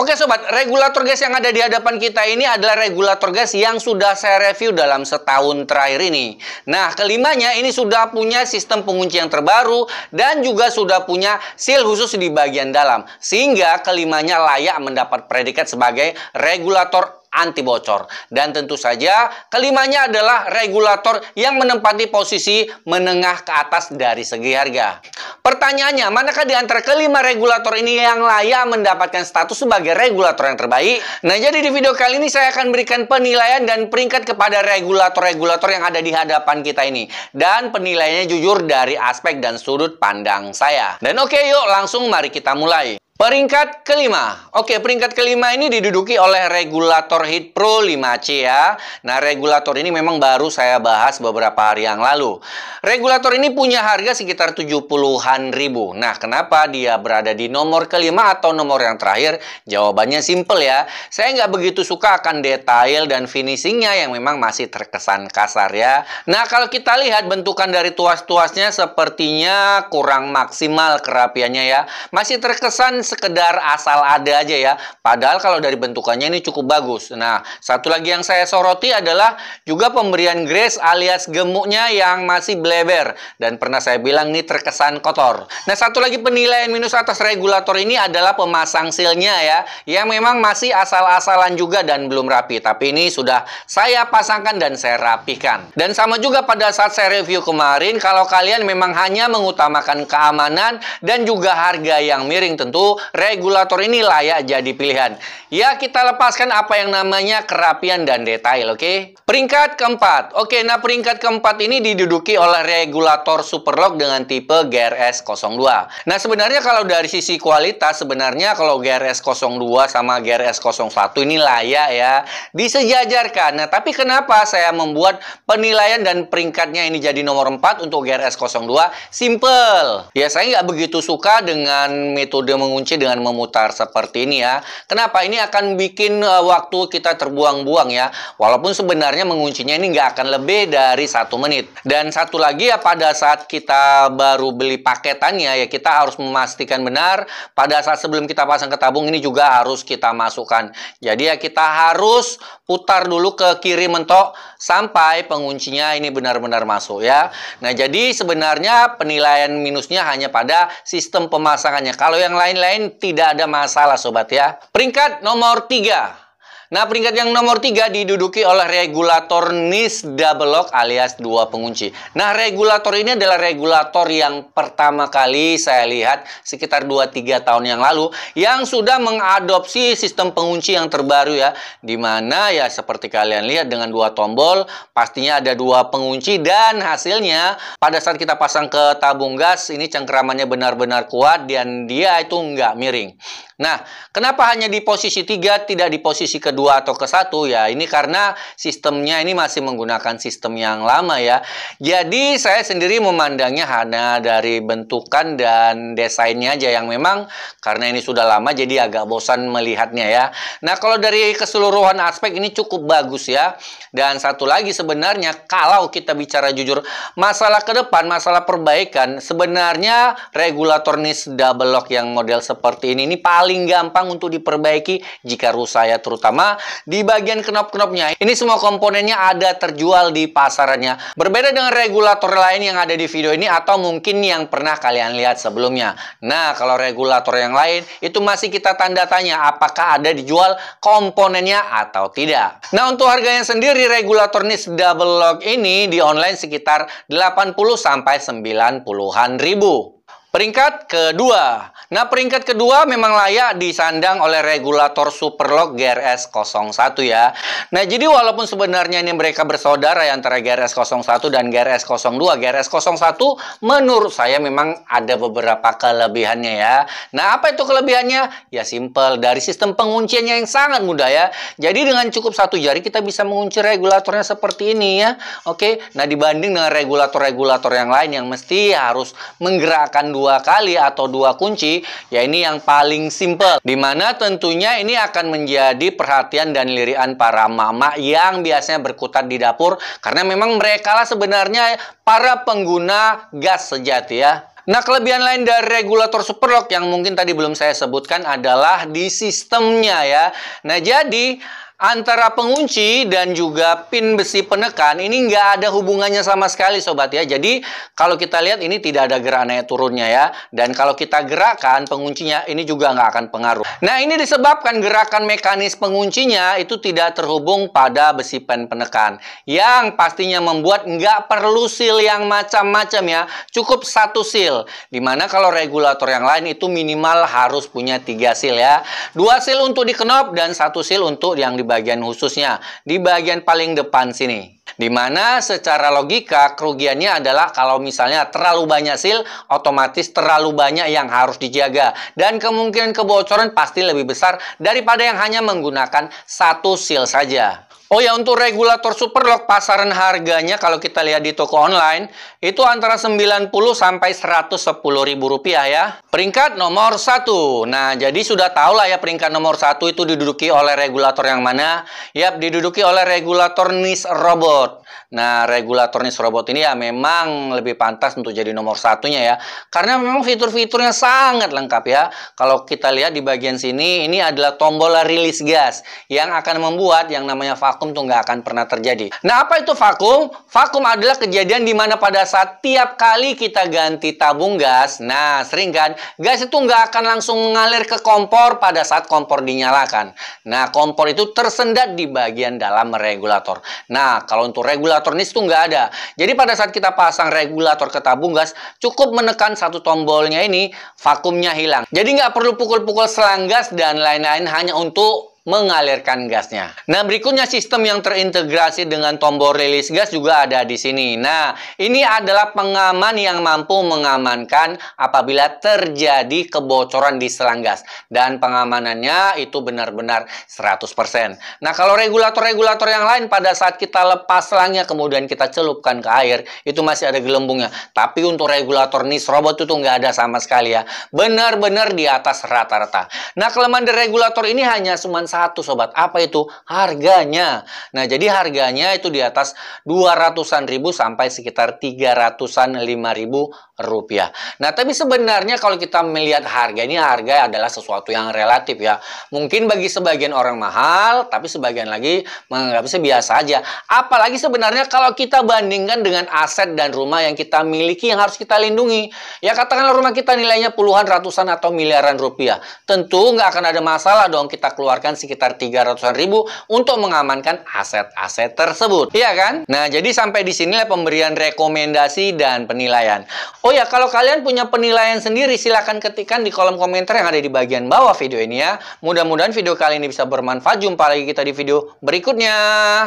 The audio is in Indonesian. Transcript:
Oke sobat, regulator gas yang ada di hadapan kita ini adalah regulator gas yang sudah saya review dalam setahun terakhir ini. Nah, kelimanya ini sudah punya sistem pengunci yang terbaru dan juga sudah punya seal khusus di bagian dalam. Sehingga kelimanya layak mendapat predikat sebagai regulator anti bocor. Dan tentu saja kelimanya adalah regulator yang menempati posisi menengah ke atas dari segi harga. Pertanyaannya, manakah di antara kelima regulator ini yang layak mendapatkan status sebagai regulator yang terbaik? Nah, jadi di video kali ini saya akan berikan penilaian dan peringkat kepada regulator-regulator yang ada di hadapan kita ini. Dan penilaiannya jujur dari aspek dan sudut pandang saya. Dan oke okay, yuk langsung mari kita mulai. Peringkat kelima. Oke, peringkat kelima ini diduduki oleh regulator HIT Pro 5C ya. Nah, regulator ini memang baru saya bahas beberapa hari yang lalu. Regulator ini punya harga sekitar 70-an ribu. Nah, kenapa dia berada di nomor kelima atau nomor yang terakhir? Jawabannya simple ya. Saya nggak begitu suka akan detail dan finishingnya yang memang masih terkesan kasar ya. Nah, kalau kita lihat bentukan dari tuas-tuasnya sepertinya kurang maksimal kerapiannya ya. Masih terkesan sekedar asal ada aja ya. Padahal kalau dari bentukannya ini cukup bagus. Nah, satu lagi yang saya soroti adalah juga pemberian grease alias gemuknya yang masih bleber. Dan pernah saya bilang ini terkesan kotor. Nah, satu lagi penilaian minus atas regulator ini adalah pemasang sealnya ya. Yang memang masih asal-asalan juga dan belum rapi. Tapi ini sudah saya pasangkan dan saya rapikan. Dan sama juga pada saat saya review kemarin, kalau kalian memang hanya mengutamakan keamanan dan juga harga yang miring tentu regulator ini layak jadi pilihan. Ya, kita lepaskan apa yang namanya kerapian dan detail, oke? Okay? Peringkat keempat. Oke, okay, nah peringkat keempat ini diduduki oleh regulator Superlock dengan tipe GRS02. Nah, sebenarnya kalau dari sisi kualitas, sebenarnya kalau GRS02 sama GRS01 ini layak ya disejajarkan. Nah, tapi kenapa saya membuat penilaian dan peringkatnya ini jadi nomor 4 untuk GRS02? Simple. Ya, saya nggak begitu suka dengan metode mengunci kunci dengan memutar seperti ini ya. Kenapa? Ini akan bikin uh, waktu kita terbuang-buang ya. Walaupun sebenarnya menguncinya ini nggak akan lebih dari satu menit. Dan satu lagi ya pada saat kita baru beli paketannya ya kita harus memastikan benar pada saat sebelum kita pasang ke tabung ini juga harus kita masukkan. Jadi ya kita harus putar dulu ke kiri mentok sampai penguncinya ini benar-benar masuk ya. Nah jadi sebenarnya penilaian minusnya hanya pada sistem pemasangannya. Kalau yang lain-lain tidak ada masalah sobat ya. Peringkat nomor 3 Nah, peringkat yang nomor tiga diduduki oleh regulator Nis Double Lock alias dua pengunci. Nah, regulator ini adalah regulator yang pertama kali saya lihat sekitar 2-3 tahun yang lalu yang sudah mengadopsi sistem pengunci yang terbaru ya. Dimana ya seperti kalian lihat dengan dua tombol pastinya ada dua pengunci dan hasilnya pada saat kita pasang ke tabung gas ini cengkeramannya benar-benar kuat dan dia itu nggak miring. Nah, kenapa hanya di posisi tiga, tidak di posisi kedua atau ke satu ya? Ini karena sistemnya ini masih menggunakan sistem yang lama ya. Jadi saya sendiri memandangnya hanya dari bentukan dan desainnya aja yang memang karena ini sudah lama jadi agak bosan melihatnya ya. Nah, kalau dari keseluruhan aspek ini cukup bagus ya. Dan satu lagi sebenarnya kalau kita bicara jujur, masalah ke depan, masalah perbaikan, sebenarnya regulator NIS double lock yang model seperti ini ini paling paling gampang untuk diperbaiki jika rusak ya terutama di bagian knop-knopnya. Ini semua komponennya ada terjual di pasarannya. Berbeda dengan regulator lain yang ada di video ini atau mungkin yang pernah kalian lihat sebelumnya. Nah, kalau regulator yang lain itu masih kita tanda tanya apakah ada dijual komponennya atau tidak. Nah, untuk harganya sendiri regulator NIS double lock ini di online sekitar 80 sampai 90-an ribu. Peringkat kedua. Nah, peringkat kedua memang layak disandang oleh regulator Superlock GRS01 ya. Nah, jadi walaupun sebenarnya ini mereka bersaudara ya antara GRS01 dan GRS02, GRS01 menurut saya memang ada beberapa kelebihannya ya. Nah, apa itu kelebihannya? Ya simple, dari sistem pengunciannya yang sangat mudah ya. Jadi dengan cukup satu jari kita bisa mengunci regulatornya seperti ini ya. Oke. Nah, dibanding dengan regulator-regulator yang lain yang mesti harus menggerakkan dua dua kali atau dua kunci, ya ini yang paling simple. Dimana tentunya ini akan menjadi perhatian dan lirian para mama yang biasanya berkutat di dapur, karena memang mereka lah sebenarnya para pengguna gas sejati ya. Nah, kelebihan lain dari regulator Superlock yang mungkin tadi belum saya sebutkan adalah di sistemnya ya. Nah, jadi Antara pengunci dan juga pin besi penekan ini nggak ada hubungannya sama sekali sobat ya. Jadi kalau kita lihat ini tidak ada gerakannya turunnya ya. Dan kalau kita gerakan penguncinya ini juga nggak akan pengaruh. Nah ini disebabkan gerakan mekanis penguncinya itu tidak terhubung pada besi pen penekan. Yang pastinya membuat nggak perlu seal yang macam-macam ya. Cukup satu seal. Dimana kalau regulator yang lain itu minimal harus punya tiga seal ya. Dua seal untuk di knob dan satu seal untuk yang di bagian khususnya di bagian paling depan sini. di mana secara logika kerugiannya adalah kalau misalnya terlalu banyak seal, otomatis terlalu banyak yang harus dijaga. Dan kemungkinan kebocoran pasti lebih besar daripada yang hanya menggunakan satu seal saja. Oh ya, untuk regulator Superlock pasaran harganya kalau kita lihat di toko online itu antara 90 sampai 110 ribu rupiah ya. Peringkat nomor satu. Nah, jadi sudah tahu lah ya peringkat nomor satu itu diduduki oleh regulator yang mana? Yap, diduduki oleh regulator Nis Robot. Nah, regulator Robot ini ya memang lebih pantas untuk jadi nomor satunya ya. Karena memang fitur-fiturnya sangat lengkap ya. Kalau kita lihat di bagian sini, ini adalah tombol rilis gas yang akan membuat yang namanya vakum tuh nggak akan pernah terjadi. Nah, apa itu vakum? Vakum adalah kejadian di mana pada saat tiap kali kita ganti tabung gas, nah sering kan, gas itu nggak akan langsung mengalir ke kompor pada saat kompor dinyalakan. Nah, kompor itu tersendat di bagian dalam regulator. Nah, kalau untuk regulator regulator nis itu nggak ada. Jadi pada saat kita pasang regulator ke tabung gas, cukup menekan satu tombolnya ini, vakumnya hilang. Jadi nggak perlu pukul-pukul selang gas dan lain-lain hanya untuk mengalirkan gasnya. Nah, berikutnya sistem yang terintegrasi dengan tombol rilis gas juga ada di sini. Nah, ini adalah pengaman yang mampu mengamankan apabila terjadi kebocoran di selang gas. Dan pengamanannya itu benar-benar 100%. Nah, kalau regulator-regulator yang lain pada saat kita lepas selangnya kemudian kita celupkan ke air, itu masih ada gelembungnya. Tapi untuk regulator NIS robot itu nggak ada sama sekali ya. Benar-benar di atas rata-rata. Nah, kelemahan dari regulator ini hanya cuma satu satu sobat. Apa itu? Harganya. Nah, jadi harganya itu di atas 200-an ribu sampai sekitar 300-an lima ribu rupiah. Nah, tapi sebenarnya kalau kita melihat harga ini harga adalah sesuatu yang relatif ya. Mungkin bagi sebagian orang mahal, tapi sebagian lagi menganggapnya biasa aja. Apalagi sebenarnya kalau kita bandingkan dengan aset dan rumah yang kita miliki yang harus kita lindungi. Ya katakanlah rumah kita nilainya puluhan, ratusan atau miliaran rupiah. Tentu nggak akan ada masalah dong kita keluarkan sekitar 300-an ribu untuk mengamankan aset-aset tersebut. Iya kan? Nah, jadi sampai di sinilah pemberian rekomendasi dan penilaian. Oh ya, kalau kalian punya penilaian sendiri, silahkan ketikkan di kolom komentar yang ada di bagian bawah video ini ya. Mudah-mudahan video kali ini bisa bermanfaat. Jumpa lagi kita di video berikutnya.